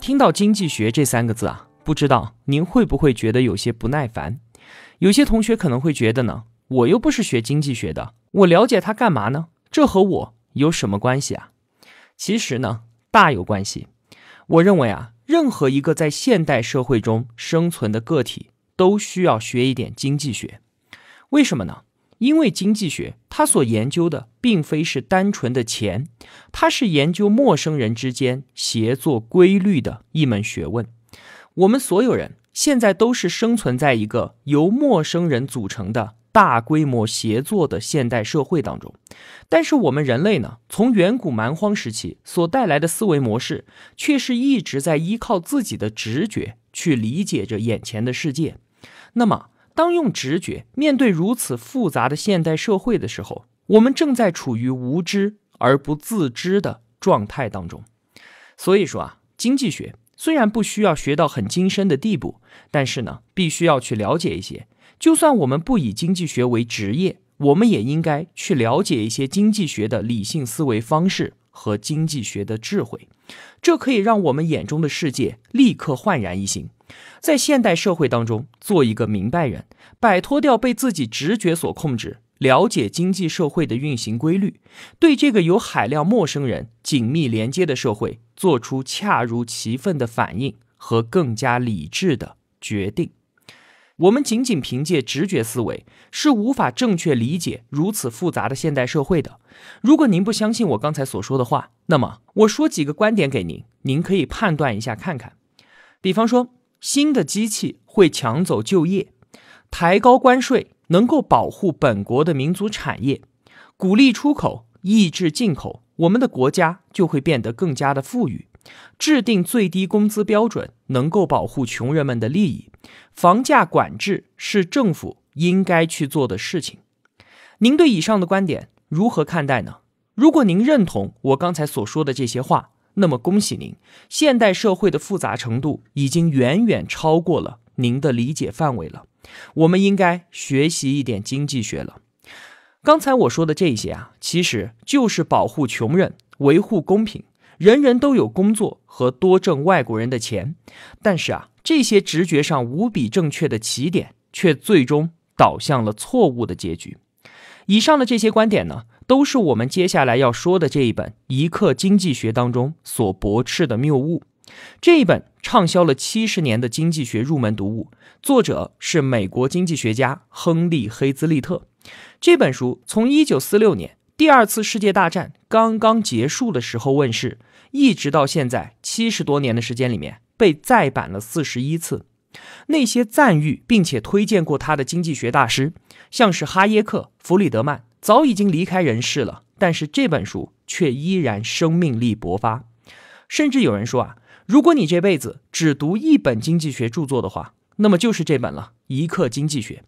听到经济学这三个字啊，不知道您会不会觉得有些不耐烦？有些同学可能会觉得呢，我又不是学经济学的，我了解它干嘛呢？这和我有什么关系啊？其实呢，大有关系。我认为啊，任何一个在现代社会中生存的个体都需要学一点经济学，为什么呢？因为经济学，它所研究的并非是单纯的钱，它是研究陌生人之间协作规律的一门学问。我们所有人现在都是生存在一个由陌生人组成的大规模协作的现代社会当中，但是我们人类呢，从远古蛮荒时期所带来的思维模式，却是一直在依靠自己的直觉去理解着眼前的世界。那么，当用直觉面对如此复杂的现代社会的时候，我们正在处于无知而不自知的状态当中。所以说啊，经济学虽然不需要学到很精深的地步，但是呢，必须要去了解一些。就算我们不以经济学为职业，我们也应该去了解一些经济学的理性思维方式和经济学的智慧，这可以让我们眼中的世界立刻焕然一新。在现代社会当中，做一个明白人，摆脱掉被自己直觉所控制，了解经济社会的运行规律，对这个有海量陌生人紧密连接的社会做出恰如其分的反应和更加理智的决定。我们仅仅凭借直觉思维是无法正确理解如此复杂的现代社会的。如果您不相信我刚才所说的话，那么我说几个观点给您，您可以判断一下看看。比方说。新的机器会抢走就业，抬高关税能够保护本国的民族产业，鼓励出口，抑制进口，我们的国家就会变得更加的富裕。制定最低工资标准能够保护穷人们的利益，房价管制是政府应该去做的事情。您对以上的观点如何看待呢？如果您认同我刚才所说的这些话。那么恭喜您，现代社会的复杂程度已经远远超过了您的理解范围了。我们应该学习一点经济学了。刚才我说的这些啊，其实就是保护穷人、维护公平、人人都有工作和多挣外国人的钱。但是啊，这些直觉上无比正确的起点，却最终导向了错误的结局。以上的这些观点呢，都是我们接下来要说的这一本《一课经济学》当中所驳斥的谬误。这一本畅销了七十年的经济学入门读物，作者是美国经济学家亨利·黑兹利特。这本书从1946年第二次世界大战刚刚结束的时候问世，一直到现在七十多年的时间里面，被再版了四十一次。那些赞誉并且推荐过他的经济学大师，像是哈耶克、弗里德曼，早已经离开人世了。但是这本书却依然生命力勃发，甚至有人说啊，如果你这辈子只读一本经济学著作的话，那么就是这本了，《一课经济学》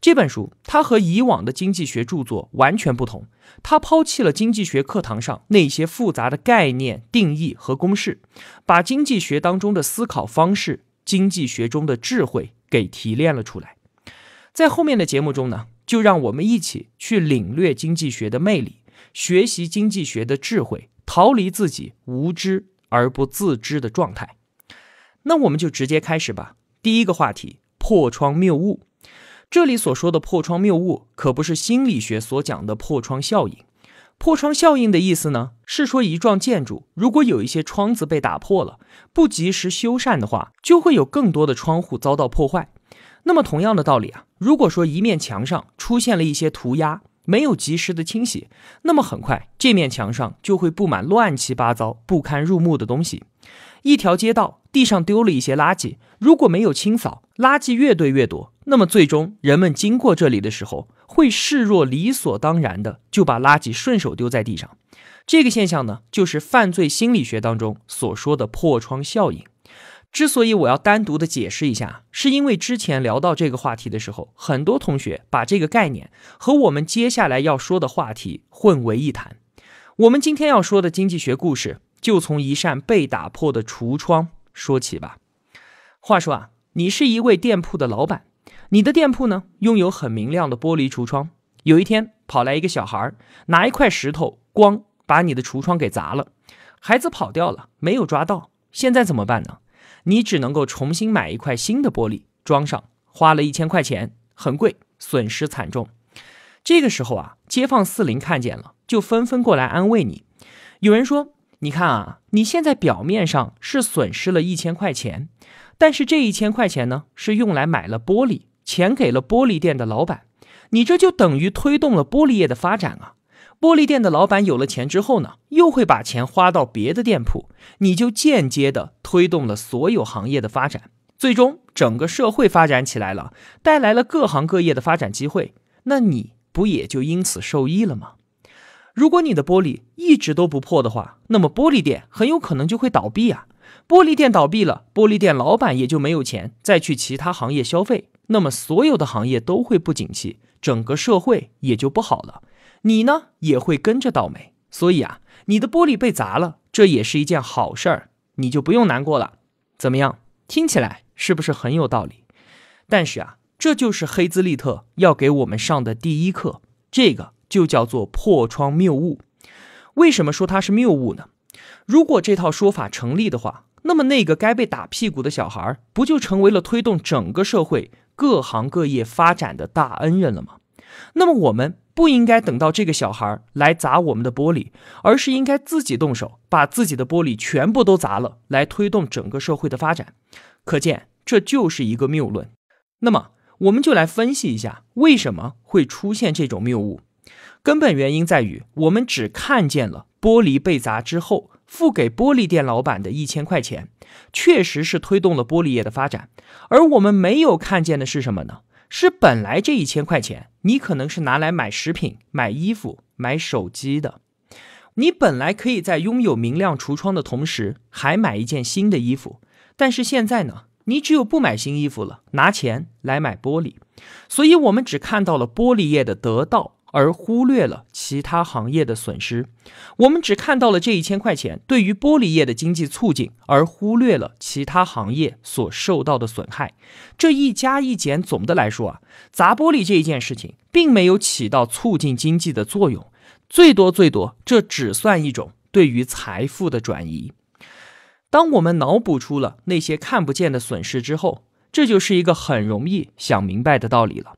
这本书，它和以往的经济学著作完全不同，它抛弃了经济学课堂上那些复杂的概念、定义和公式，把经济学当中的思考方式。经济学中的智慧给提炼了出来，在后面的节目中呢，就让我们一起去领略经济学的魅力，学习经济学的智慧，逃离自己无知而不自知的状态。那我们就直接开始吧。第一个话题：破窗谬误。这里所说的破窗谬误，可不是心理学所讲的破窗效应。破窗效应的意思呢，是说一幢建筑如果有一些窗子被打破了，不及时修缮的话，就会有更多的窗户遭到破坏。那么同样的道理啊，如果说一面墙上出现了一些涂鸦，没有及时的清洗，那么很快这面墙上就会布满乱七八糟、不堪入目的东西。一条街道地上丢了一些垃圾，如果没有清扫，垃圾越堆越多，那么最终人们经过这里的时候。会视若理所当然的就把垃圾顺手丢在地上，这个现象呢，就是犯罪心理学当中所说的破窗效应。之所以我要单独的解释一下，是因为之前聊到这个话题的时候，很多同学把这个概念和我们接下来要说的话题混为一谈。我们今天要说的经济学故事，就从一扇被打破的橱窗说起吧。话说啊，你是一位店铺的老板。你的店铺呢，拥有很明亮的玻璃橱窗。有一天，跑来一个小孩儿，拿一块石头，咣，把你的橱窗给砸了。孩子跑掉了，没有抓到。现在怎么办呢？你只能够重新买一块新的玻璃装上，花了一千块钱，很贵，损失惨重。这个时候啊，街坊四邻看见了，就纷纷过来安慰你。有人说。你看啊，你现在表面上是损失了一千块钱，但是这一千块钱呢，是用来买了玻璃，钱给了玻璃店的老板，你这就等于推动了玻璃业的发展啊。玻璃店的老板有了钱之后呢，又会把钱花到别的店铺，你就间接的推动了所有行业的发展，最终整个社会发展起来了，带来了各行各业的发展机会，那你不也就因此受益了吗？如果你的玻璃一直都不破的话，那么玻璃店很有可能就会倒闭啊。玻璃店倒闭了，玻璃店老板也就没有钱再去其他行业消费，那么所有的行业都会不景气，整个社会也就不好了。你呢也会跟着倒霉。所以啊，你的玻璃被砸了，这也是一件好事儿，你就不用难过了。怎么样，听起来是不是很有道理？但是啊，这就是黑兹利特要给我们上的第一课，这个。就叫做破窗谬误。为什么说它是谬误呢？如果这套说法成立的话，那么那个该被打屁股的小孩不就成为了推动整个社会各行各业发展的大恩人了吗？那么我们不应该等到这个小孩来砸我们的玻璃，而是应该自己动手把自己的玻璃全部都砸了，来推动整个社会的发展。可见，这就是一个谬论。那么，我们就来分析一下为什么会出现这种谬误。根本原因在于，我们只看见了玻璃被砸之后付给玻璃店老板的一千块钱，确实是推动了玻璃业的发展。而我们没有看见的是什么呢？是本来这一千块钱，你可能是拿来买食品、买衣服、买手机的。你本来可以在拥有明亮橱窗的同时，还买一件新的衣服。但是现在呢，你只有不买新衣服了，拿钱来买玻璃。所以，我们只看到了玻璃业的得到。而忽略了其他行业的损失，我们只看到了这一千块钱对于玻璃业的经济促进，而忽略了其他行业所受到的损害。这一加一减，总的来说啊，砸玻璃这一件事情并没有起到促进经济的作用，最多最多，这只算一种对于财富的转移。当我们脑补出了那些看不见的损失之后，这就是一个很容易想明白的道理了。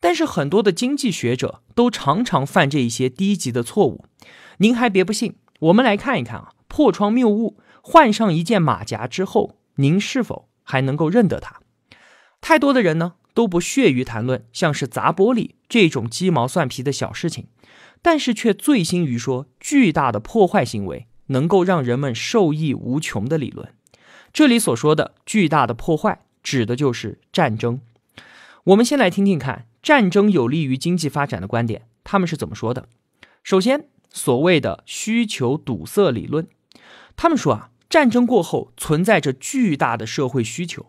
但是很多的经济学者都常常犯这一些低级的错误，您还别不信，我们来看一看啊，破窗谬误换上一件马甲之后，您是否还能够认得它？太多的人呢都不屑于谈论像是砸玻璃这种鸡毛蒜皮的小事情，但是却醉心于说巨大的破坏行为能够让人们受益无穷的理论。这里所说的巨大的破坏，指的就是战争。我们先来听听看。战争有利于经济发展的观点，他们是怎么说的？首先，所谓的需求堵塞理论，他们说啊，战争过后存在着巨大的社会需求，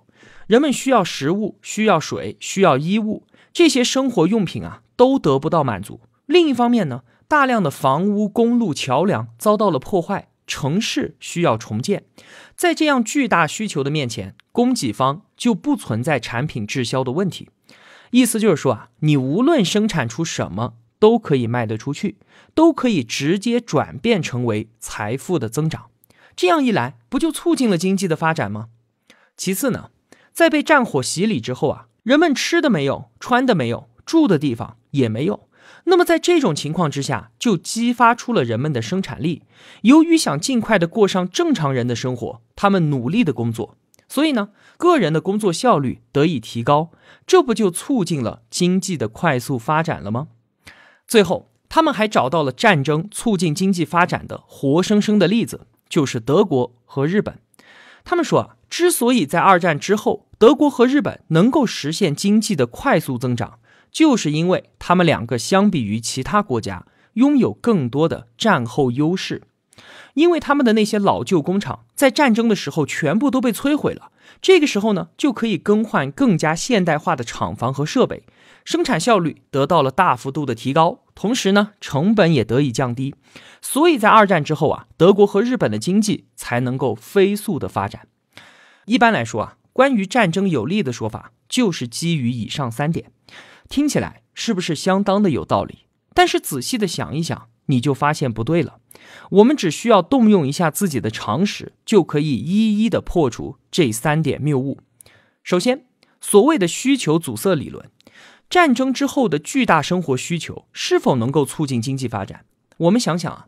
人们需要食物，需要水，需要衣物，这些生活用品啊都得不到满足。另一方面呢，大量的房屋、公路、桥梁遭到了破坏，城市需要重建，在这样巨大需求的面前，供给方就不存在产品滞销的问题。意思就是说啊，你无论生产出什么，都可以卖得出去，都可以直接转变成为财富的增长。这样一来，不就促进了经济的发展吗？其次呢，在被战火洗礼之后啊，人们吃的没有，穿的没有，住的地方也没有。那么在这种情况之下，就激发出了人们的生产力。由于想尽快的过上正常人的生活，他们努力的工作。所以呢，个人的工作效率得以提高，这不就促进了经济的快速发展了吗？最后，他们还找到了战争促进经济发展的活生生的例子，就是德国和日本。他们说啊，之所以在二战之后，德国和日本能够实现经济的快速增长，就是因为他们两个相比于其他国家，拥有更多的战后优势。因为他们的那些老旧工厂在战争的时候全部都被摧毁了，这个时候呢就可以更换更加现代化的厂房和设备，生产效率得到了大幅度的提高，同时呢成本也得以降低，所以在二战之后啊，德国和日本的经济才能够飞速的发展。一般来说啊，关于战争有利的说法就是基于以上三点，听起来是不是相当的有道理？但是仔细的想一想。你就发现不对了。我们只需要动用一下自己的常识，就可以一一的破除这三点谬误。首先，所谓的需求阻塞理论，战争之后的巨大生活需求是否能够促进经济发展？我们想想啊，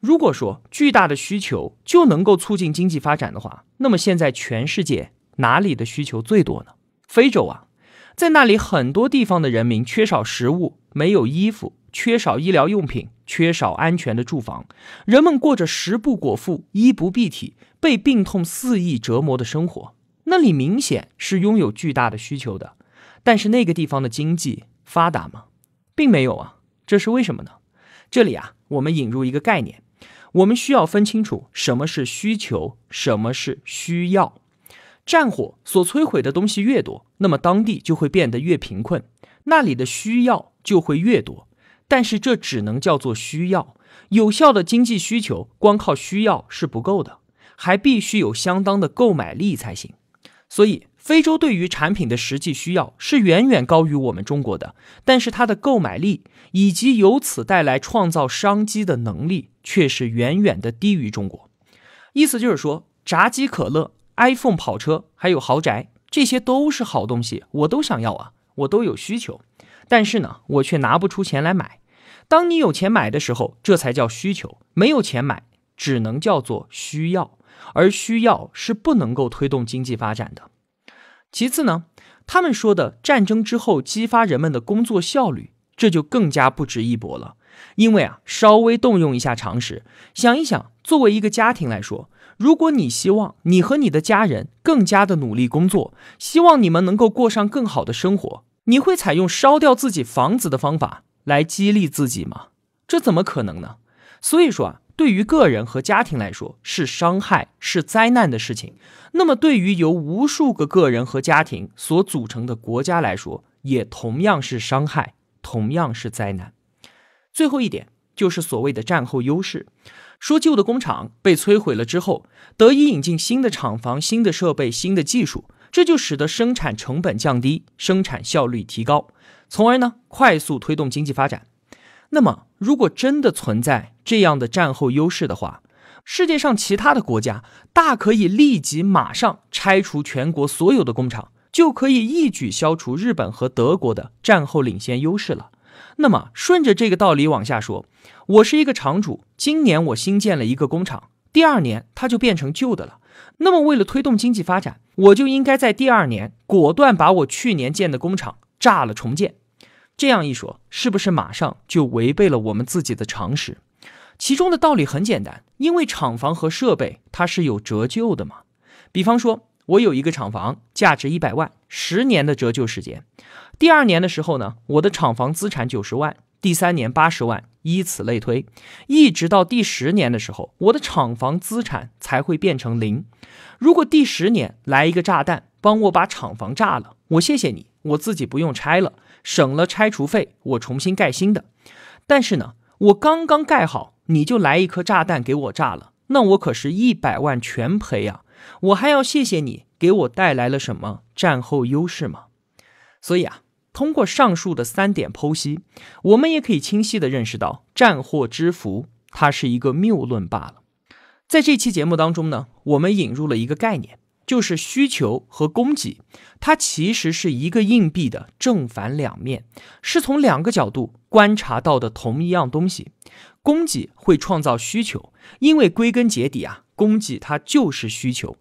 如果说巨大的需求就能够促进经济发展的话，那么现在全世界哪里的需求最多呢？非洲啊，在那里很多地方的人民缺少食物，没有衣服。缺少医疗用品，缺少安全的住房，人们过着食不果腹、衣不蔽体、被病痛肆意折磨的生活。那里明显是拥有巨大的需求的，但是那个地方的经济发达吗？并没有啊。这是为什么呢？这里啊，我们引入一个概念，我们需要分清楚什么是需求，什么是需要。战火所摧毁的东西越多，那么当地就会变得越贫困，那里的需要就会越多。但是这只能叫做需要，有效的经济需求，光靠需要是不够的，还必须有相当的购买力才行。所以，非洲对于产品的实际需要是远远高于我们中国的，但是它的购买力以及由此带来创造商机的能力却是远远的低于中国。意思就是说，炸鸡、可乐、iPhone、跑车还有豪宅，这些都是好东西，我都想要啊，我都有需求。但是呢，我却拿不出钱来买。当你有钱买的时候，这才叫需求；没有钱买，只能叫做需要，而需要是不能够推动经济发展的。其次呢，他们说的战争之后激发人们的工作效率，这就更加不值一驳了。因为啊，稍微动用一下常识，想一想，作为一个家庭来说，如果你希望你和你的家人更加的努力工作，希望你们能够过上更好的生活。你会采用烧掉自己房子的方法来激励自己吗？这怎么可能呢？所以说啊，对于个人和家庭来说是伤害、是灾难的事情，那么对于由无数个个人和家庭所组成的国家来说，也同样是伤害，同样是灾难。最后一点就是所谓的战后优势，说旧的工厂被摧毁了之后，得以引进新的厂房、新的设备、新的技术。这就使得生产成本降低，生产效率提高，从而呢快速推动经济发展。那么，如果真的存在这样的战后优势的话，世界上其他的国家大可以立即马上拆除全国所有的工厂，就可以一举消除日本和德国的战后领先优势了。那么，顺着这个道理往下说，我是一个厂主，今年我新建了一个工厂，第二年它就变成旧的了。那么，为了推动经济发展，我就应该在第二年果断把我去年建的工厂炸了重建。这样一说，是不是马上就违背了我们自己的常识？其中的道理很简单，因为厂房和设备它是有折旧的嘛。比方说，我有一个厂房，价值一百万，十年的折旧时间。第二年的时候呢，我的厂房资产九十万；第三年八十万。以此类推，一直到第十年的时候，我的厂房资产才会变成零。如果第十年来一个炸弹，帮我把厂房炸了，我谢谢你，我自己不用拆了，省了拆除费，我重新盖新的。但是呢，我刚刚盖好，你就来一颗炸弹给我炸了，那我可是一百万全赔啊！我还要谢谢你给我带来了什么战后优势吗？所以啊。通过上述的三点剖析，我们也可以清晰地认识到“战祸之福”它是一个谬论罢了。在这期节目当中呢，我们引入了一个概念，就是需求和供给，它其实是一个硬币的正反两面，是从两个角度观察到的同一样东西。供给会创造需求，因为归根结底啊，供给它就是需求。